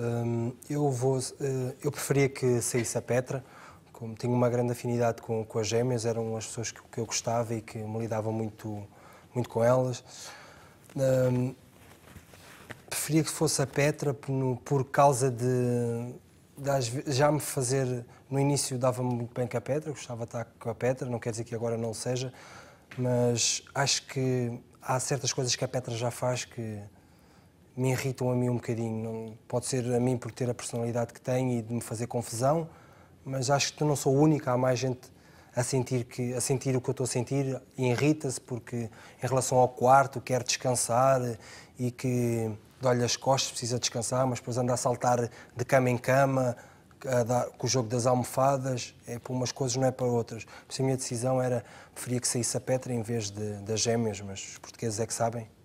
Um, eu, vou, uh, eu preferia que saísse a Petra, como tenho uma grande afinidade com, com as gêmeas, eram as pessoas que, que, eu gostava e que me lidavam muito, muito com elas. Um, preferia que fosse a Petra por, por causa de, de, já me fazer. No início dava-me muito bem com a Petra, gostava de estar com a Petra, não quer dizer que agora não seja, mas acho que há certas coisas que a Petra já faz que me irritam a mim um bocadinho. Não, pode ser a mim por ter a personalidade que tenho e de me fazer confusão, mas acho que não sou única, há mais gente a sentir, que, a sentir o que eu estou a sentir e irrita-se porque em relação ao quarto quer descansar e que dói-lhe as costas, precisa descansar, mas depois anda a saltar de cama em cama, dar, com o jogo das almofadas, é para umas coisas, não é para outras. Por isso a minha decisão era, preferia que saísse a Petra em vez de, das gêmeas, mas os portugueses é que sabem.